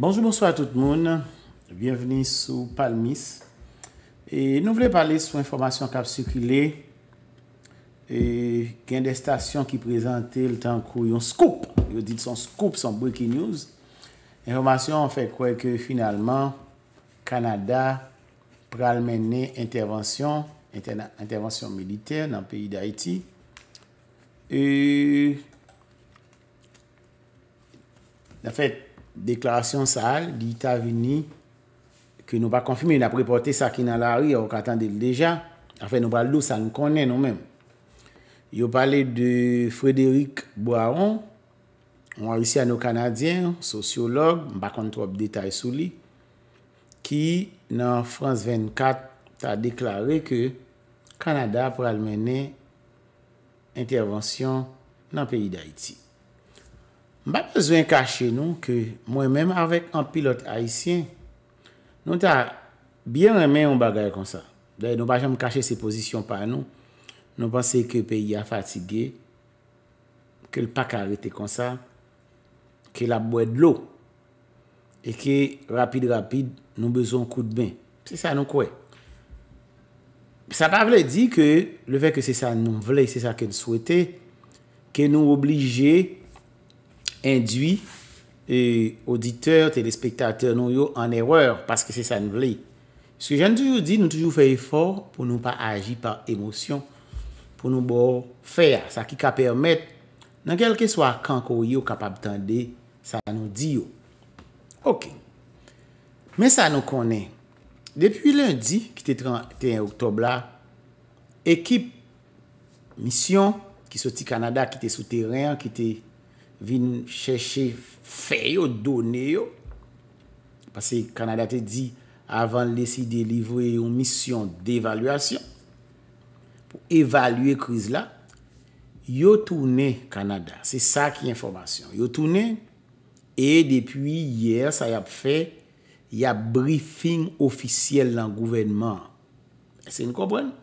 Bonjour, bonsoir tout moun. Bienvenue sous Palmis. Nous voulons parler sur l'information qui a circulé et qui est une station qui a présenté le temps qu'on scoop. On scoop son breaking news. L'information a fait croire que finalement, Canada pral mener intervention militaire dans le pays d'Haïti. La fête Deklarasyon sa al, di ta vini, ke nou pa konfimi, nou pa repote sa ki nan la ri, ou ka tande l deja, afe nou pa lou sa nou konnen nou men. Yo pale de Frédéric Boiron, un Marisiano-Kanadyen, sociolog, mba kontrop detay sou li, ki nan France 24 ta deklaré ke Kanada pral mene intervansyon nan peyi d'Haïti. ba bezwen kache nou ke mwen menm avèk an pilot haisyen, nou ta byen remè yon bagay kon sa. Da yon bagay m kache se pozisyon pa nou, nou panse ke peyi a fatige, ke l pak a reti kon sa, ke la bwèd lò, e ke rapide rapide nou bezon kou de ben. Se sa nou kwe. Sa pa vle di ke, le vek se sa nou vle, se sa ke souwete, ke nou oblije, indui e auditeur, telespektateur nou yo an erweur, paske se sa nou vle. Ske jan toujou di, nou toujou fey efor pou nou pa aji par emosyon, pou nou bo fey a, sa ki ka permèt, nan kelke swa kan ko yo kapap tende, sa nou di yo. Ok. Men sa nou konen, depi lundi ki te 31 oktob la, ekip misyon ki soti Kanada ki te souteren, ki te vin chèche fè yo, donè yo, pasè Kanada te di, avan lè si delivre yo misyon d'evaluasyon, pou evalüe kriz la, yo toune Kanada, se sa ki informasyon, yo toune, e depi yè, sa yap fè, yap briefing ofisyel lan gouvenman, se yon komprenne,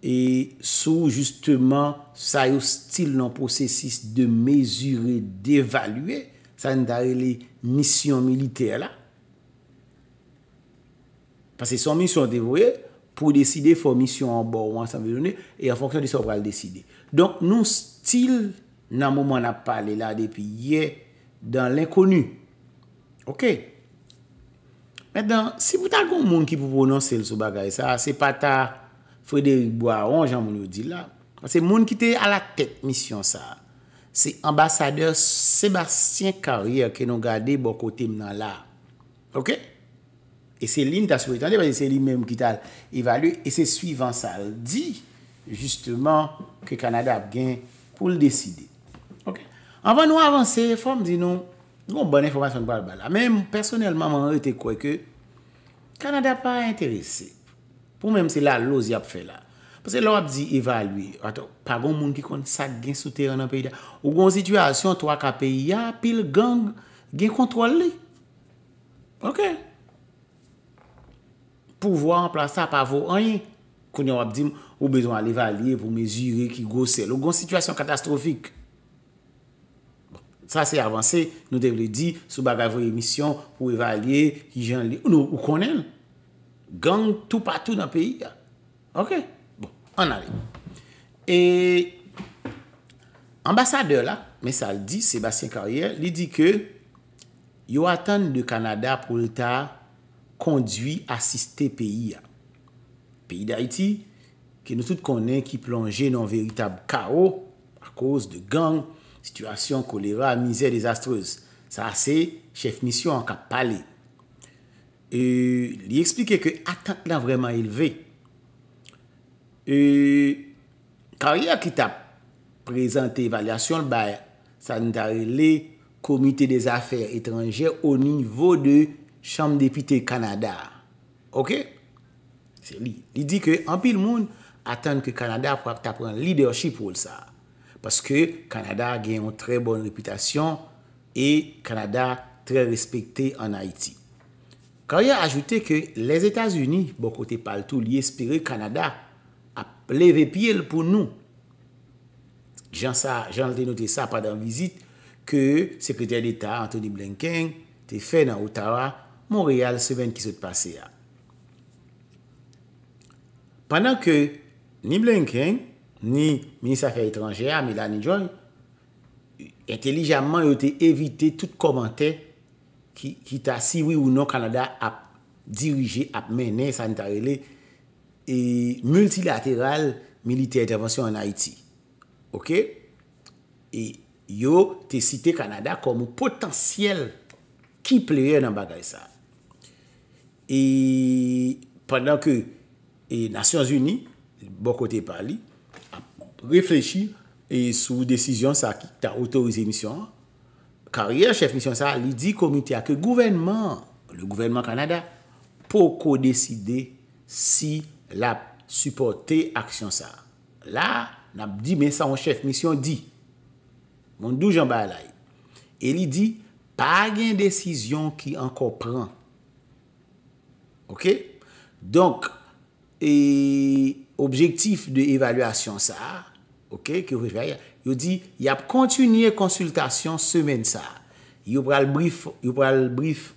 E sou justement sa yo stil nan prosesis de mezure, d'evalue, sa yon dare li misyon militer la. Pase son misyon devoye, pou deside fò misyon an bor wansan vejone, e an fòksyon diso pral deside. Donk nou stil nan mouman ap pale la depi ye, dan l'inkonu. Ok. Mèndan, se bouta goun moun ki pou prononsel sou bagay sa, se pata... Frédéric Boiron, jaman nou di la. Se moun ki te ala tek misyon sa. Se ambasadeur Sébastien Carrière ke nou gade bo kote mnan la. Ok? E se lin ta sou etande, se lin menm ki ta evalue, e se suivant sa al di, justement, ke Kanada ap gen pou l'deside. Ok. Anvan nou avanse, fòm di nou, nou bon informasyon kwa al bala. Men, personelman, mwen te kwe ke, Kanada pa a interese. Pou mèm se la lòzi ap fè la. Pou se lò ap di evalue, ato, pa bon moun ki kon sak gen souteran an peyda, ou gon situasyon, twa ka peyya, pil, gang, gen kontrol li. Ok? Pouvoi anpla sa pa vò anye, kon yon ap di m, ou bedon al evalue pou mèjire ki gosè, lou gon situasyon katastrofik. Sa se avanse, nou devle di, sou baga vò emisyon pou evalue, ki jan li, ou konen lè. Gang tout patou nan peyi ya. Ok, bon, an alem. E ambasadeur la, men sa l di, Sébastien Carrière, li di ke, yo atan de Kanada pou l'Etat kondwi asiste peyi ya. Peyi d'Haïti, ki nou tout konen ki plonge nan veritab kao a kouse de gang, situasyon kolera, mizè desastreuse. Sa ase, chef mission an ka paley. E li explike ke atak nan vreman ilve. Kariya ki ta prezante evalyasyon, sa nou tari le komite de zafere etranje ou nivou de chanm depite Kanada. Ok? Li di ke anpil moun atanke Kanada pou ak ta pran leadership ou lsa. Paske Kanada gen yon tre bon reputasyon e Kanada tre respekte an Haiti. kar yon ajoute ke les Etats-Unis, bokote paltou li espere Kanada, ap leve pielle pou nou. Jan sa, jan lte note sa padan vizit, ke sekretèr d'Etat, Anthony Blinken, te fè nan Outara, Montréal, semen ki se te pase ya. Panan ke ni Blinken, ni Ministre Afèr Étrangère, Mélanie Joy, entelijamman yote evite tout komantè ki ta siwi ou non Kanada ap dirije ap mene sanitarele e multilateral milite intervensyon an Haiti. Ok? E yo te site Kanada komou potansyel ki pleye nan bagay sa. E pandan ke e Nasyons Uni, bokote pali, ap reflechir e sou desisyon sa ki ta otorize misyon an, Karyè chèf mission sa, li di komite a ke gouvenman, le gouvenman Kanada, pou kodecide si lap supporte ak chèf mission sa. La, nap di men sa an chèf mission di. Moun dou jambalay. E li di, pa gen desisyon ki anko pran. Ok? Donk, objektif de evalüasyon sa a, Yo di, yap kontinye konsultasyon semen sa. Yo pral brief, yo pral brief,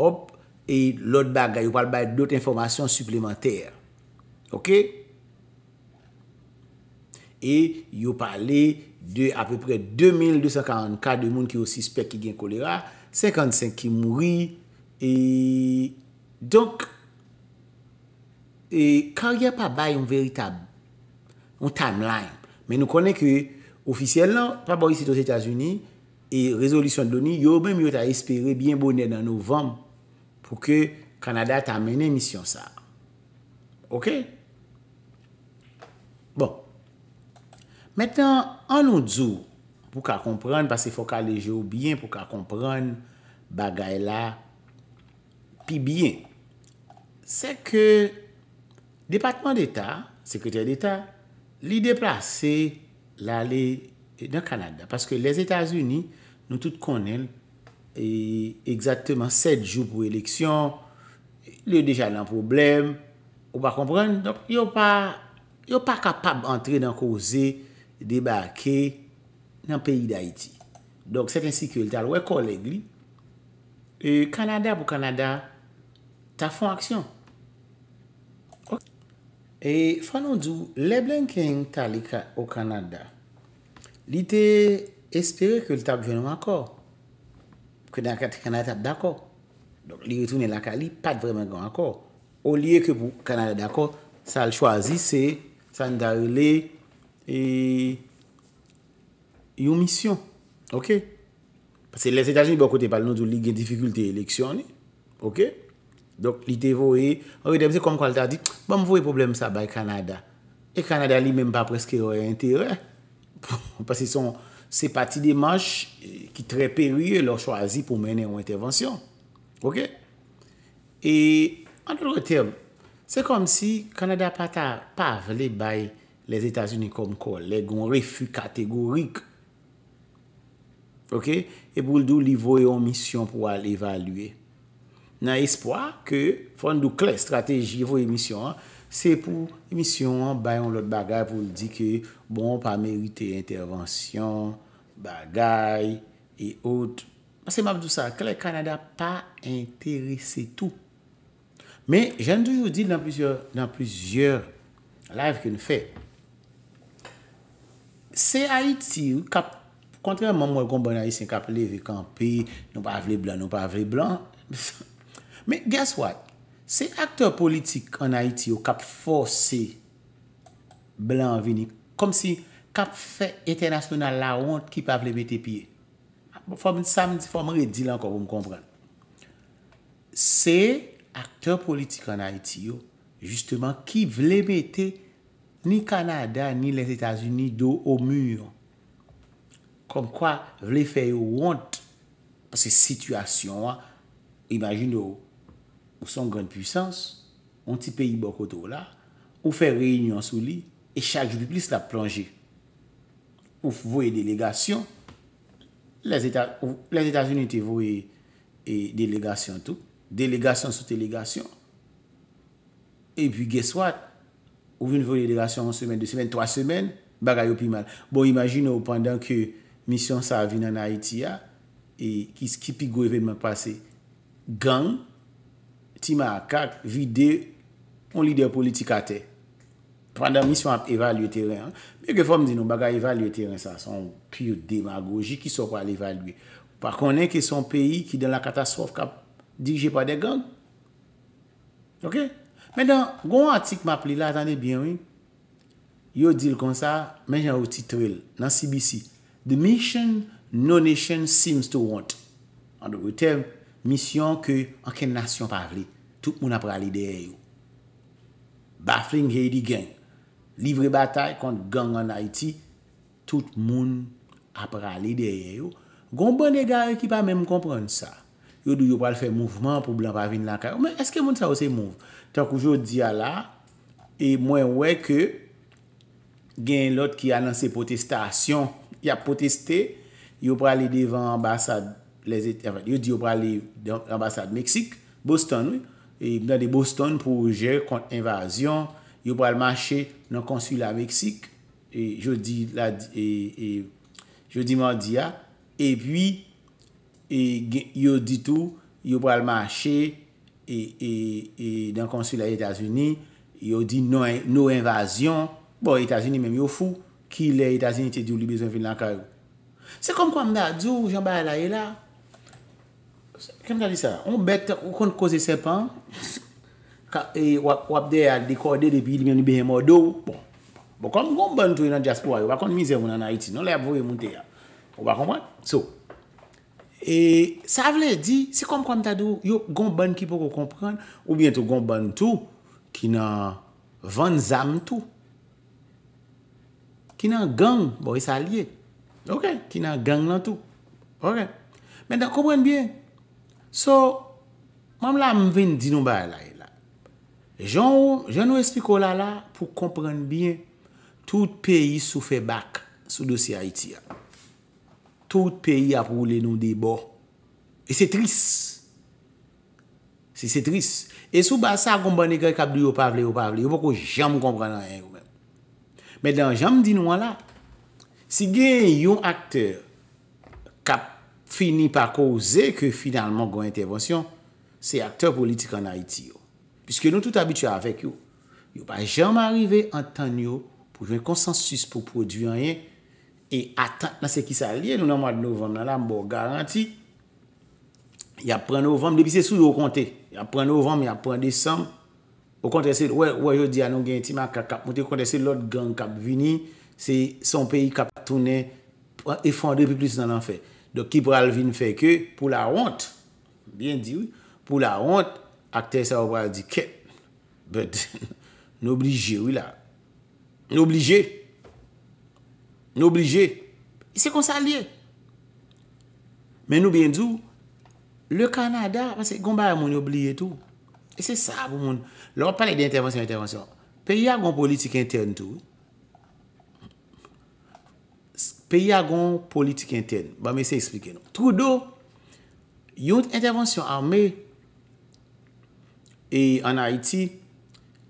hop, e lot baga, yo pral baga dot informasyon suplementer. Ok? E yo prale de aprepre 2244 de moun ki yo sispek ki gen kolera, 55 ki mouri, e, donk, e, karye pa bay yon veritab, yon tamlayn, men nou konen ke ofisyel nan, pa borisit os Etats-Unis, e rezolusyon doni, yo bem yo ta espere, bien bonen dan novem, pou ke Kanada ta menen misyon sa. Ok? Bon. Metan, an nou dzou, pou ka kompran, pas se foka lejou, bien pou ka kompran, bagay la, pi bien, se ke, Depatman d'Etat, Sekretèr d'Etat, se, Li deplase la li eh, nan Kanada. Paske les Etats-Unis, nou tout konen, e egzateman 7 jou pou eleksyon, li yo deja nan problem, ou pa kompren, yo pa kapab entre nan koze, debake nan peyi d'Haïti. Dok, sek en si ki el talwe koleg li, e, Kanada pou Kanada, ta fon aksyon. E fwa nou djou, le blenke yon ta li ka o Kanada, li te espere ke l tap genou akor. Ke nan kat Kanada tap d'akor. Donk li yotounen la ka li pat vremen genou akor. Ou liye ke pou Kanada d'akor, sa l chwazi se, sa l da yon le e, yon misyon. Ok? Pase les etajin bo kote pal nou djou li gen diffikulte yon leksyon ni. Ok? Donk li devoye, anwe demse kon kon al ta di, mwen bon, mwoye problem sa bay Kanada. E Kanada li menm pa preske yoye entere. Pas se son se pati de manj eh, ki tre perye lor chwazi pou mwene yon entevensyon. Ok? E anwe lor term, se kon si Kanada pata pa vle bay les Etats-Unis kon kon, le yon refu kategorik. Ok? E bou l do li voye yon misyon pou al evalue. nan espoa ke fon nou kle strategi vo emisyon an, se pou emisyon an, bayon lot bagay pou di ke, bon, pa merite intervensyon, bagay, e out. Mas se map dou sa, kle Kanada pa interese tou. Men, jen nou di ou di nan pwizyeur, nan pwizyeur, laif ke nou fe. Se Haiti, kontreman mwen kon banayi bon sen kap leve kampi, nou pa vle blan, nou pa vle blan, mwen sa... Men, guess what? Se akteur politik an Haiti yo kap forse blan vini, kom si kap fè etenasyonan la wont ki pa vle mette pie. Fò mwen samdi, fò mwen re di lan kon pou m konpren. Se akteur politik an Haiti yo, justeman ki vle mette ni Kanada, ni les Etats-Unis do o mure. Kom kwa vle fè yo wont se situasyon wè, imagine yo, ou son grande puissance, ou ti peyi bokotou la, ou fey reynyon sou li, e chak jubi plis la plonje. Ou fwoye delegasyon, les Etats-Unis te fwoye delegasyon tou, delegasyon sou delegasyon, e pi geswad, ou voun fwoye delegasyon an semen, de semen, toa semen, bagay yo pi man. Bon, imagine ou pandan ke misyon sa avine an Haiti ya, e ki skipi gwe veman pase gang, tima a kak, vi de, on li de politika te. Pranda misyon ap evalue teren. Beke fòm di nou baga evalue teren sa, son pyr demagogi ki sou pa l'evalue. Pa konen ke son peyi ki den la katastrofe ka dirje pa de gang. Ok? Mè dan, goun atik map li la, tanè bien wè, yo dil kon sa, mè jè ou titrel, nan CBC, the mission no nation seems to want. An do witev, Misyon ke anken nasyon parli. Tout moun ap pralideye yo. Bafling he di gen. Livre batay kont gang an Haiti. Tout moun ap pralideye yo. Gon bon de gany ki pa menm kompran sa. Yo do yo pral fè mouvment pou blan pa vin lanka. Men eske moun sa wese mouv? Tak oujou diya la. E mwen we ke gen lot ki ananse potestasyon. Ya poteste. Yo pralidevan ambasade. yo di yo pral li ambasade Meksik, Boston yon de Boston proje kont invasyon, yo pral manche nan konsulat Meksik jo di la jo di Mordia epwi yo di tou, yo pral manche nan konsulat Etasuni, yo di nou invasyon bon Etasuni menm yo fou ki le Etasuni te di ou li bezon vin lanka yo se kom kwa mda, djou jambay la e la Kèm kwa di sa? On bet, ou kon kose sepan, e, wap de a dekode depi, di men yon bihen mo do, bon. Bon, kom gom ban tou yon jaspo a, yon bakon mize moun an a iti, non le ap vou yon moun te a. Yon bakon ban? So, e, sa vle di, si kom kom ta do, yon gom ban ki pou kou kompran, ou bientou gom ban tou, ki nan van zam tou. Ki nan gang, bo yon e salye. Ok, ki nan gang lan tou. Ok. Mèndan kou bwen bihen, So, mam la mwen di nou ba la e la. Jan ou, jan ou espikou la la pou komprenn bin, tout peyi sou fe bak sou dosi Haiti a. Tout peyi a pou le nou debor. E se tris. Se se tris. E sou ba sa komprenn e kèy kabli ou pavli ou pavli, yo mwen ko jam komprenn an yon. Men dan jam di nou an la, si gen yon akter kap, fini pa kouze ke finalman gwen intervensyon, se akteur politik an Haiti yo. Piske nou tout abitua avek yo, yo pa jam arrive an tan yo, pou jwen konsensus pou produyan yen, e ata nan se ki sa liye, nou nan mwa novem nan la mbo garanti, ya pre novem, debi se sou yo konte, ya pre novem, ya pre desem, yo konte se, yo di an nou gen timan kakap, yo konte se lot gen kap vini, se son peyi kap toune, E fonde pi plis nan an fè. Dok ki pral vin fè ke pou la hont. Bien di, oui. Pou la hont, akte sa wap wale di ke. Bet, nou obligé, oui la. Nou obligé. Nou obligé. Se konsa liye. Men nou bien di, oui. Le Kanada, parce y gomba y moun y oubliye tou. E se sa pou moun. Lò, panèk de intervansyon, intervansyon. Pe y a goun politik intern tou, oui. peyi agon politik enten. Ba mese esplike nou. Trou do, yon intervensyon arme e an Haiti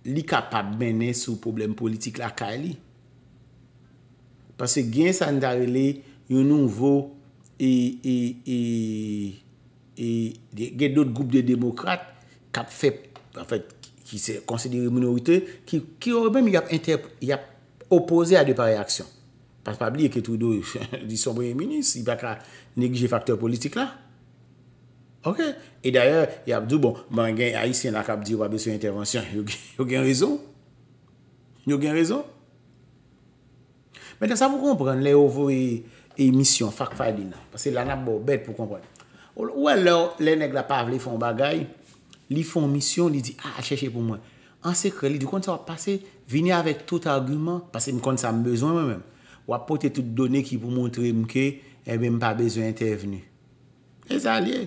li kapap menen sou problem politik la ka li. Pase gen san dare li yon nouvo e, e, e, e gen dot goup de demokrate kap fe, ki se konsidere minorite, ki orbe mwen yon opose a depare aksyon. Pas pa bli e ketou do di sombouye menis, i baka neglije faktor politik la. Ok? E daye, y ap dou bon, man gen, a isen la kap di wabe sou intervansyon, yo gen rezon? Yo gen rezon? Mwen gen sa moun kompren, le ovo e misyon, fak fay di nan. Pase lana bo bed pou kompren. Ou alor, le neg la pav, le fon bagay, li fon misyon, li di, a ah, chè chè pou mwen. An se kre li di kont sa wap pase, vini avèk tout argument, pase mi kont sa mbezoun mwen mèm. wap pote tout donè ki pou montre mke e bèm pa bezwen tè veni. E sa liè.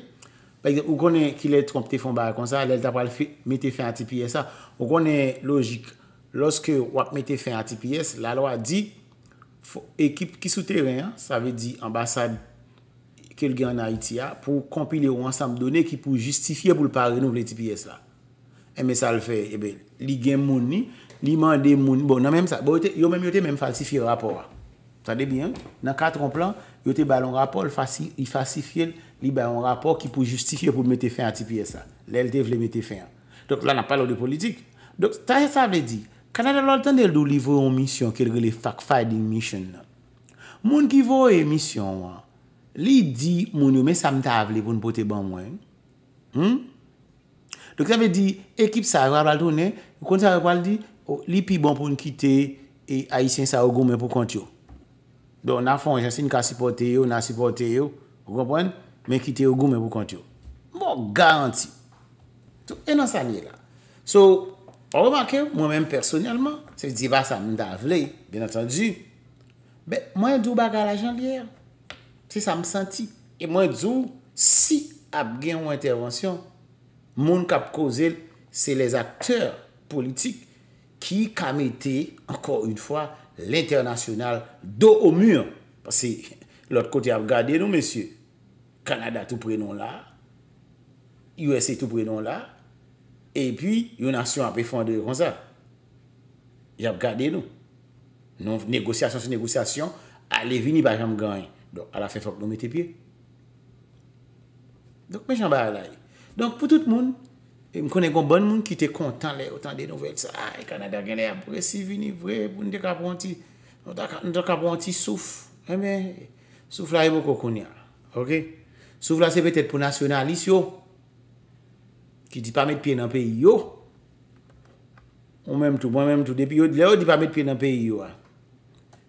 Pèkè, ou konè ki lè trompte fon ba kon sa, lè tapal mette fè an TPS-a, ou konè logik, loske wap mette fè an TPS, la lo a di, ekip ki sou teren, sa ve di ambasad, kel gen an Haiti-a, pou kompile ou ansam donè ki pou justifiye pou l'pari nou vle TPS-a. E mè sa l'fè, e bè, li gen mouni, li mande mouni, bon nan mèm sa, yo mèm yote mèm falsifiye rapor a. Tadebyen, nan kat komplan, yote ba yon rapor, yi fasi fye, yi ba yon rapor ki pou justifiye pou mette fè an ti piye sa. Lè lè dev lè mette fè an. Dok la nan pa lò de politik. Dok tajè e sa vè di, kanalè lò l'tande lò li vò yon misyon, kelge lè fag fay din misyon nan. Moun ki vò yon misyon an, li di moun yon mè samtav lè pou n'pote ban mwen. Hmm? Dok sa vè di, ekip sa akwa ral tonè, yon konti akwa lè di, oh, li pi ban pou n'kite e aisyen sa akwa mwen pou konti yo. Don na fon jensi nou ka sipote yo, nan sipote yo, mwen kite yo goun mwen pou kont yo. Mwen garanti. E nan sa miye la. So, an wè makè, mwen mèm personelman, se di va sa mwen da vle, mwen djou baga la janvier, se sa mwen santi. E mwen djou, si ap gen ou intervensyon, moun kap koze, se les akteur politik ki kam ete, ankon yon fwa, l'internasyonal do ou mure. Pase l'ot kote y ap gade nou, monsye. Kanada tou prenon la, Yose tou prenon la, e pi yon ansyon ap pe fonde yon zan. Y ap gade nou. Nou negosyasyon sou negosyasyon, ale vini bajam gany. Donk ala fe fok nou mete pie. Donk me jan ba alay. Donk pou tout moun, Fè m konen kon bon moun ki te kontan lè ou tan de nouvel sa. Ay, Kanada genè apresi vini vre pou nou de kapon ti souf. Eme, souf la e mou kokon ya. Ok? Souf la se petet pou nasyonalis yo. Ki di pa met piye nan peyi yo. Mwen mèm tou, mwen mèm tou. Depi yo, lè yo di pa met piye nan peyi yo ah. a.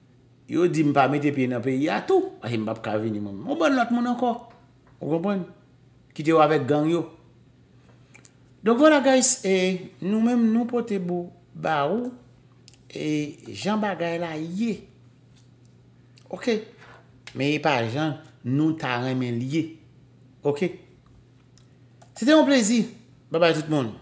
Yo di ah, m pa met piye nan peyi ya tou. A him bap kaveni moun. O bon lot moun anko. O konpon? Ki te wavèk gang yo. Donk wala guys, nou menm nou potebo ba ou, e jan bagay la ye. Ok, men ye par jan, nou ta remen liye. Ok. Sete yon plezi, baba yon tout moun.